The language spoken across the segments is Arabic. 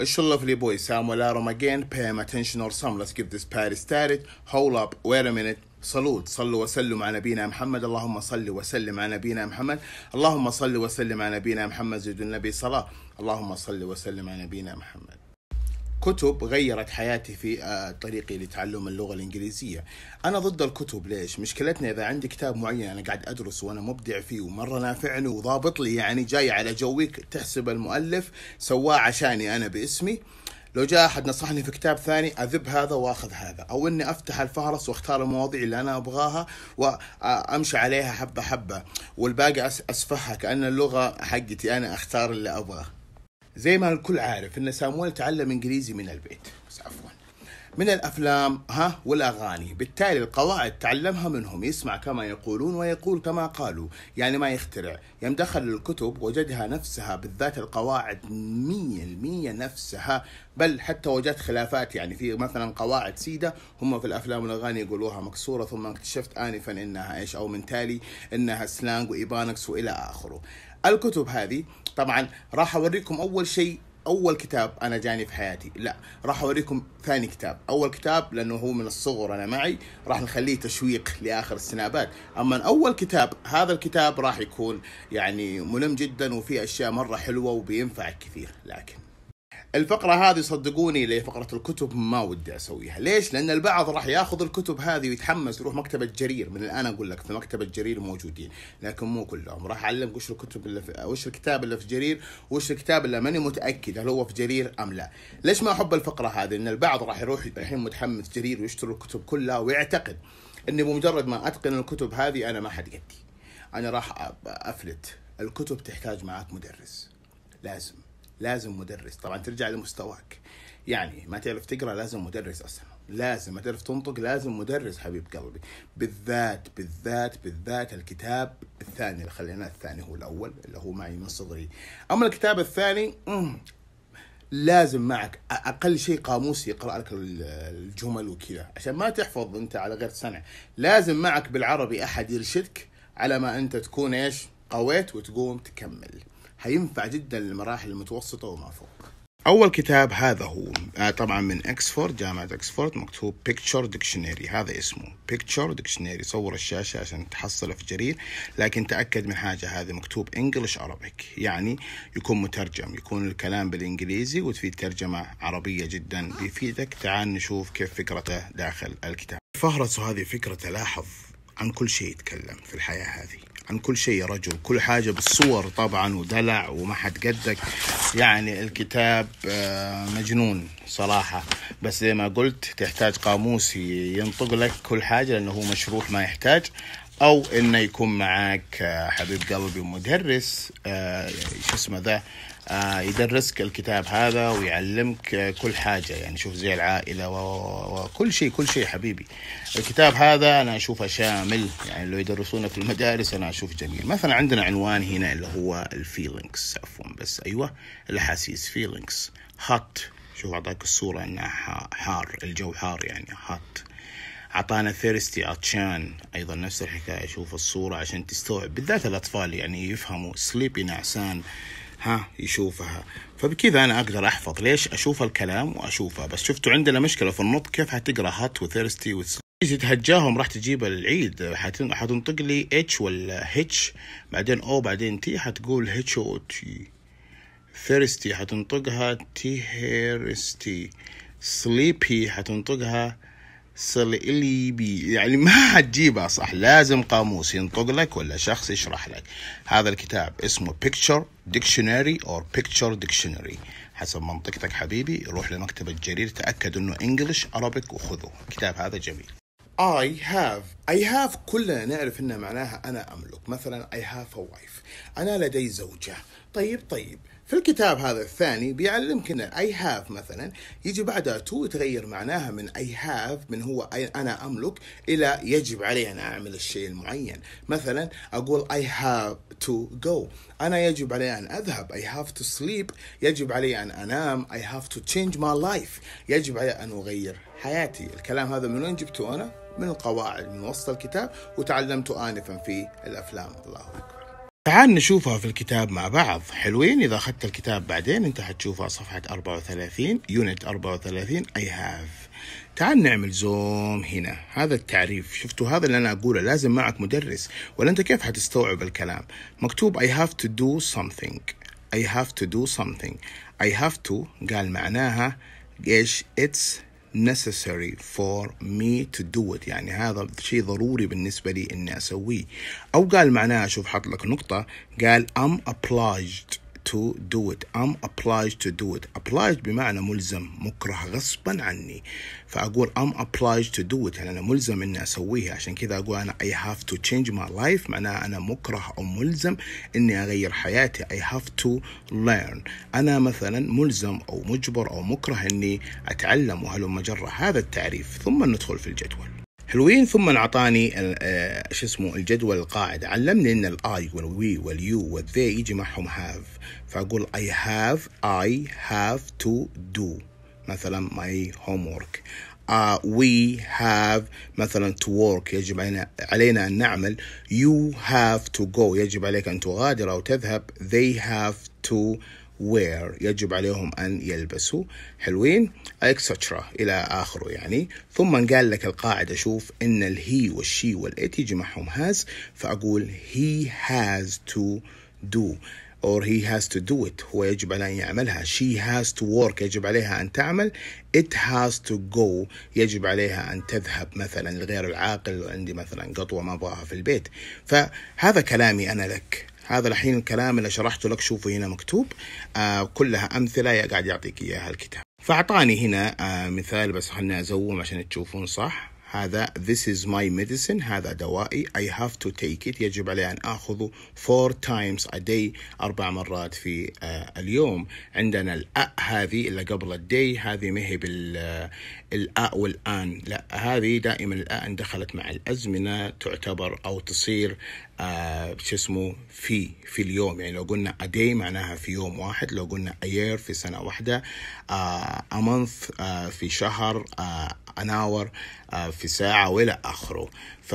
It's your lovely boy Samuel Aram again. Pay him attention or some. Let's give this party started. Hold up. Wait a minute. صلوت صلوا وسلم على نبينا محمد اللهم صل وسلم على نبينا محمد اللهم صل وسلم على نبينا محمد زيد النبي صلاة اللهم صل وسلم على نبينا محمد كتب غيرت حياتي في آه، طريقي لتعلم اللغه الانجليزيه انا ضد الكتب ليش مشكلتنا اذا عندي كتاب معين انا قاعد ادرس وانا مبدع فيه ومره نافعني وضابط لي يعني جاي على جويك تحسب المؤلف سواه عشاني انا باسمي لو جاء احد نصحني في كتاب ثاني اذب هذا واخذ هذا او اني افتح الفهرس واختار المواضيع اللي انا ابغاها وامشي آه، عليها حبه حبه والباقي أسفحها كان اللغه حقتي انا اختار اللي ابغاه زي ما الكل عارف ان سامويل تعلم انجليزي من البيت بس عفوا من الافلام ها والاغاني بالتالي القواعد تعلمها منهم يسمع كما يقولون ويقول كما قالوا يعني ما يخترع يوم دخل الكتب وجدها نفسها بالذات القواعد 100% نفسها بل حتى وجدت خلافات يعني في مثلا قواعد سيدة هم في الافلام والاغاني يقولوها مكسورة ثم اكتشفت انفا انها ايش او من تالي انها سلانج وايبانكس والى اخره الكتب هذه طبعا راح اوريكم اول شيء اول كتاب انا جاني في حياتي لا راح اوريكم ثاني كتاب اول كتاب لانه هو من الصغر انا معي راح نخليه تشويق لاخر السنابات اما اول كتاب هذا الكتاب راح يكون يعني ملم جدا وفيه اشياء مره حلوه وبينفعك كثير لكن الفقرة هذه صدقوني اللي فقرة الكتب ما ودي أسويها ليش؟ لأن البعض راح ياخذ الكتب هذه ويتحمس يروح مكتبة جرير من الآن أقول لك في مكتبة جرير موجودين لكن مو كلهم راح أعلمك وش الكتب اللي في وش الكتاب اللي في جرير وش الكتاب اللي ماني متأكد هل هو في جرير أم لا ليش ما أحب الفقرة هذه؟ إن البعض راح يروح الحين متحمس جرير ويشتري الكتب كلها ويعتقد اني بمجرد ما اتقن الكتب هذه انا ما حد قدي انا راح افلت الكتب تحتاج معك مدرس لازم لازم مدرس طبعا ترجع لمستواك يعني ما تعرف تقرا لازم مدرس اصلا لازم ما تعرف تنطق لازم مدرس حبيب قلبي بالذات بالذات بالذات الكتاب الثاني اللي خليناه الثاني هو الاول اللي هو معي من صغري اما الكتاب الثاني أمم، لازم معك اقل شيء قاموس يقرا لك الجمل وكذا عشان ما تحفظ انت على غير سنه لازم معك بالعربي احد يرشدك على ما انت تكون ايش قويت وتقوم تكمل هينفع جدا للمراحل المتوسطه وما فوق اول كتاب هذا هو آه، طبعا من اكسفورد جامعه اكسفورد مكتوب بيكتشر ديكشنري هذا اسمه بيكتشر ديكشنري صور الشاشه عشان تحصله في جرير لكن تاكد من حاجه هذا مكتوب انجلش عربيك يعني يكون مترجم يكون الكلام بالانجليزي وتفيد ترجمه عربيه جدا بيفيدك تعال نشوف كيف فكرته داخل الكتاب فهرس هذه فكره تلاحظ عن كل شيء يتكلم في الحياه هذه عن كل شيء يا رجل كل حاجة بالصور طبعا ودلع وما حد قدك يعني الكتاب آه، مجنون صراحة بس زي ما قلت تحتاج قاموس ينطق لك كل حاجة لأنه هو مشروح ما يحتاج أو إنه يكون معك آه، حبيب قلبي مدرس آه، شو اسمه ذا آه، يدرسك الكتاب هذا ويعلمك كل حاجه يعني شوف زي العائله وكل شيء كل شيء حبيبي الكتاب هذا انا اشوفه شامل يعني لو يدرسونه في المدارس انا اشوف جميل مثلا عندنا عنوان هنا اللي هو الفيلينكس عفوا بس ايوه الاحاسيس فيلينكس هات شوف اعطاك الصوره انها حار الجو حار يعني هات اعطانا ثيرستي عطشان ايضا نفس الحكايه شوف الصوره عشان تستوعب بالذات الاطفال يعني يفهموا سليبي نعسان ها يشوفها فبكذا انا اقدر احفظ ليش اشوف الكلام واشوفها بس شفتوا عندنا مشكله في النطق كيف حتقرا هات وثيرستي وتس تهجاهم راح تجيب العيد حتنطق لي اتش ولا هيتش بعدين او بعدين تي حتقول هيتش او تي ثيرستي حتنطقها هيرستي سليبي e حتنطقها صل اللي بي يعني ما حتجيبها صح لازم قاموس ينطق لك ولا شخص يشرح لك هذا الكتاب اسمه Picture Dictionary or Picture Dictionary حسب منطقتك حبيبي روح لمكتبة جرير تأكد انه انجلش Arabic وخذه الكتاب هذا جميل I have I have كلنا نعرف ان معناها انا املك مثلا I have a wife انا لدي زوجة طيب طيب في الكتاب هذا الثاني بيعلمك ان I have مثلا يجي بعدها تو تغير معناها من I have من هو انا املك الى يجب علي ان اعمل الشيء المعين مثلا اقول I have to go انا يجب علي ان اذهب I have to sleep يجب علي ان انام I have to change my life يجب علي ان اغير حياتي الكلام هذا من وين جبته انا؟ من القواعد من وسط الكتاب وتعلمته آنفا في الأفلام الله أكبر تعال نشوفها في الكتاب مع بعض حلوين إذا أخذت الكتاب بعدين أنت حتشوفها صفحة 34 يونت 34 I have تعال نعمل زوم هنا هذا التعريف شفتوا هذا اللي أنا أقوله لازم معك مدرس ولا أنت كيف حتستوعب الكلام مكتوب I have to do something I have to do something I have to قال معناها إيش it's necessary for me to do it يعني هذا شيء ضروري بالنسبة لي إني أسويه أو قال معناها شوف حط لك نقطة قال I'm obliged to do it I'm obliged to do it obliged بمعنى ملزم مكره غصبا عني فأقول I'm obliged to do it يعني أنا ملزم إني أسويها عشان كذا أقول أنا I have to change my life معناها أنا مكره أو ملزم إني أغير حياتي I have to learn أنا مثلا ملزم أو مجبر أو مكره إني أتعلم وهلم جرة هذا التعريف ثم ندخل في الجدول حلوين ثم اعطاني آه، شو اسمه الجدول القاعده علمني ان الاي والوي واليو والذي يجي معهم هاف فاقول اي هاف اي هاف تو دو مثلا ماي هوم ورك وي هاف مثلا تو ورك يجب علينا علينا ان نعمل يو هاف تو جو يجب عليك ان تغادر او تذهب they have to وير يجب عليهم أن يلبسوا حلوين etc إلى آخره يعني ثم قال لك القاعدة شوف إن الهي والشي والإت يجي معهم هاز فأقول he has to do or he has to do it هو يجب عليه أن يعملها she has to work يجب عليها أن تعمل it has to go يجب عليها أن تذهب مثلا لغير العاقل وعندي مثلا قطوة ما أبغاها في البيت فهذا كلامي أنا لك هذا الحين الكلام اللي شرحته لك شوفه هنا مكتوب آه كلها أمثلة قاعد يعطيك إياها الكتاب فأعطاني هنا آه مثال بس خلنا أزوم عشان تشوفون صح هذا this is my medicine هذا دوائي I have to take it يجب علي أن أخذه four times a day أربع مرات في آه اليوم عندنا الأ هذه اللي قبل الدي هذه ما هي بالأ آه، والآن لا هذه دائما الآن دخلت مع الأزمنة تعتبر أو تصير آه، شو اسمه في في اليوم يعني لو قلنا a day معناها في يوم واحد لو قلنا a year في سنة واحدة آه، a month آه، في شهر آه an hour في ساعة وإلى آخره ف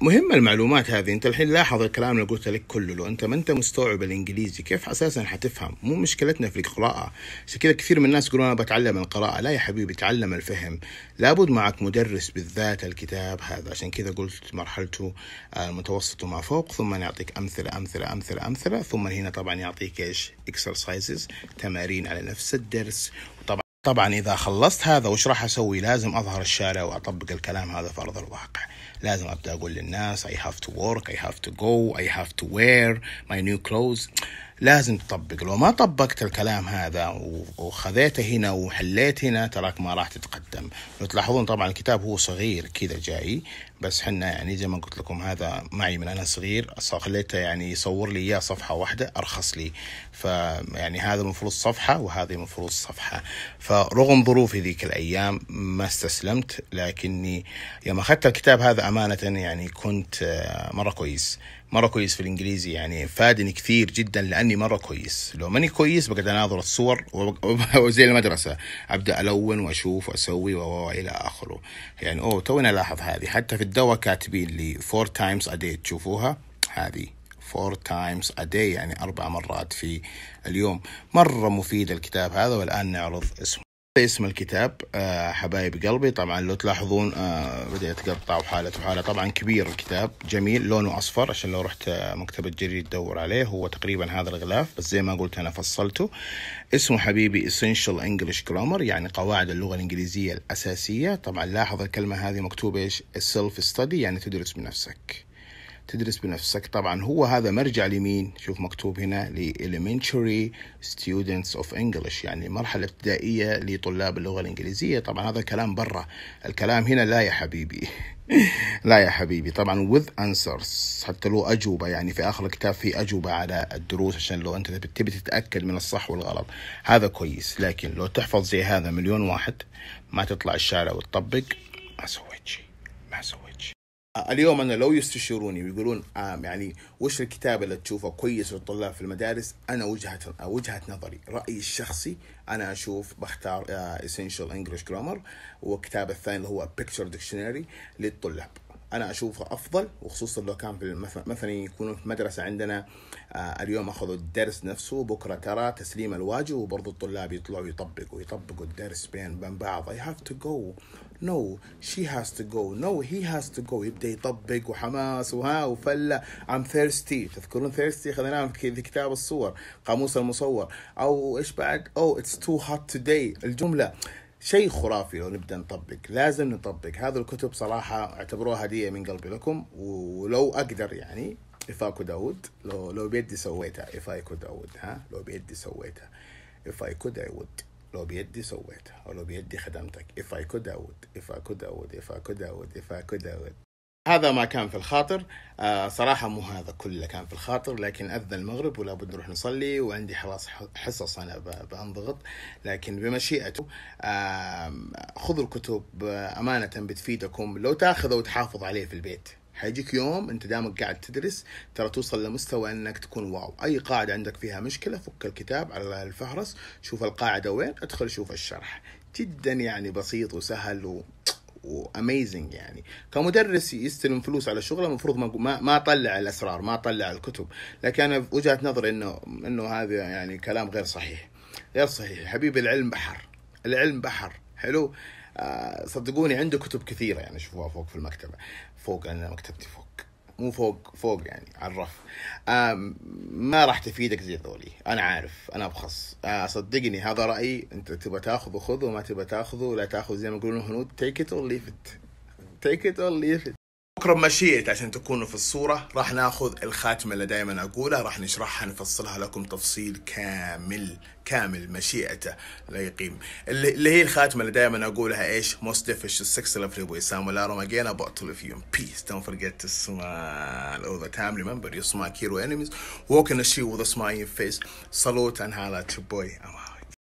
مهمة المعلومات هذه انت الحين لاحظ الكلام اللي قلت لك كله لو انت ما انت مستوعب الانجليزي كيف اساسا حتفهم مو مشكلتنا في القراءة عشان كذا كثير من الناس يقولون انا بتعلم القراءة لا يا حبيبي تعلم الفهم لابد معك مدرس بالذات الكتاب هذا عشان كذا قلت مرحلته آه، المتوسط وما فوق ثم يعطيك امثلة امثلة امثلة امثلة ثم هنا طبعا يعطيك ايش اكسرسايزز تمارين على نفس الدرس وطبعا طبعا إذا خلصت هذا وش راح أسوي لازم أظهر الشارع وأطبق الكلام هذا في أرض الواقع لازم أبدأ أقول للناس I have to work I have to go I have to wear my new clothes لازم تطبق لو ما طبقت الكلام هذا وخذيته هنا وحليت هنا تراك ما راح تتقدم لو تلاحظون طبعا الكتاب هو صغير كذا جاي بس حنا يعني زي ما قلت لكم هذا معي من انا صغير خليته يعني يصور لي اياه صفحه واحده ارخص لي فيعني هذا المفروض صفحه وهذه المفروض صفحه فرغم ظروفي ذيك الايام ما استسلمت لكني يوم اخذت الكتاب هذا امانه يعني كنت آه، مره كويس مره كويس في الانجليزي يعني فادني كثير جدا لاني مره كويس لو ماني كويس بقعد اناظر الصور وزي المدرسه ابدا الون واشوف واسوي والى اخره يعني اوه توني الاحظ هذه حتى في الدواء كاتبين لي فور تايمز ا داي تشوفوها هذه فور تايمز ا داي يعني اربع مرات في اليوم مره مفيد الكتاب هذا والان نعرض اسمه اسم الكتاب آه، حبايب قلبي طبعا لو تلاحظون آه، بدا يتقطع وحالته حاله طبعا كبير الكتاب جميل لونه اصفر عشان لو رحت آه، مكتبه جريد تدور عليه هو تقريبا هذا الغلاف بس زي ما قلت انا فصلته اسمه حبيبي Essential English Grammar يعني قواعد اللغه الانجليزيه الاساسيه طبعا لاحظ الكلمه هذه مكتوبه ايش السيلف ستدي يعني تدرس بنفسك تدرس بنفسك طبعا هو هذا مرجع لمين شوف مكتوب هنا ل elementary students of English يعني مرحلة ابتدائية لطلاب اللغة الإنجليزية طبعا هذا كلام برا الكلام هنا لا يا حبيبي لا يا حبيبي طبعا with answers حتى له أجوبة يعني في آخر الكتاب في أجوبة على الدروس عشان لو أنت تبي تتأكد من الصح والغلط هذا كويس لكن لو تحفظ زي هذا مليون واحد ما تطلع الشارع وتطبق ما سويت شيء ما سويت اليوم انا لو يستشيروني ويقولون آه يعني وش الكتاب اللي تشوفه كويس للطلاب في المدارس انا وجهه وجهه نظري رايي الشخصي انا اشوف بختار اسينشال انجلش جرامر والكتاب الثاني اللي هو بيكتشر ديكشنري للطلاب انا اشوفه افضل وخصوصا لو كان في مثلا يكونوا في مدرسه عندنا آه، اليوم اخذوا الدرس نفسه بكره ترى تسليم الواجب وبرضه الطلاب يطلعوا يطبقوا يطبقوا الدرس بين بين بعض اي هاف تو جو نو شي هاز تو جو نو هي هاز تو جو يبدا يطبق وحماس وها وفله ام ثيرستي تذكرون ثيرستي خذناها في كتاب الصور قاموس المصور او ايش بعد او اتس تو هوت توداي الجمله شيء خرافي لو نبدا نطبق لازم نطبق هذه الكتب صراحه اعتبروها هديه من قلبي لكم ولو اقدر يعني could داود لو لو بيدي سويتها if I could I would ها لو بيدي سويتها if I could I would لو بيدي سويتها ولو بيدي خدمتك if I could I would if I could I would if I could I would if I could I would هذا ما كان في الخاطر آه صراحة مو هذا كل اللي كان في الخاطر لكن أذن المغرب ولا بد نروح نصلي وعندي خلاص حصص أنا بنضغط لكن بمشيئته آه خذوا الكتب آه، أمانة بتفيدكم لو تاخذه وتحافظ عليه في البيت حيجيك يوم انت دامك قاعد تدرس ترى توصل لمستوى انك تكون واو اي قاعده عندك فيها مشكله فك الكتاب على الفهرس شوف القاعده وين ادخل شوف الشرح جدا يعني بسيط وسهل و واميزنج يعني كمدرس يستلم فلوس على شغله المفروض ما ما اطلع الاسرار ما اطلع الكتب لكن انا وجهه نظري انه انه هذا يعني كلام غير صحيح غير صحيح حبيبي العلم بحر العلم بحر حلو آه صدقوني عنده كتب كثيره يعني شوفوها فوق في المكتبه فوق انا مكتبتي فوق مو فوق فوق يعني على الرف آه، ما راح تفيدك زي ذولي انا عارف انا ابخص آه، صدقني هذا رايي انت تبغى تاخذه خذه وما تبغى تاخذه لا تاخذ زي ما يقولون هنود تيك ات اور ليف ات تيك ات اور ليف ات أقرب مشيئة عشان تكونوا في الصورة راح ناخذ الخاتمة اللي دائما أقولها راح نشرحها نفصلها لكم تفصيل كامل كامل مشيئته لا يقيم اللي هي الخاتمة اللي دائما أقولها إيش most difficult six of you Sam will arrow again about all of you peace don't forget to smile all the time remember you smile hero enemies walk in the shoe with a smile your face salute and holla to boy I'm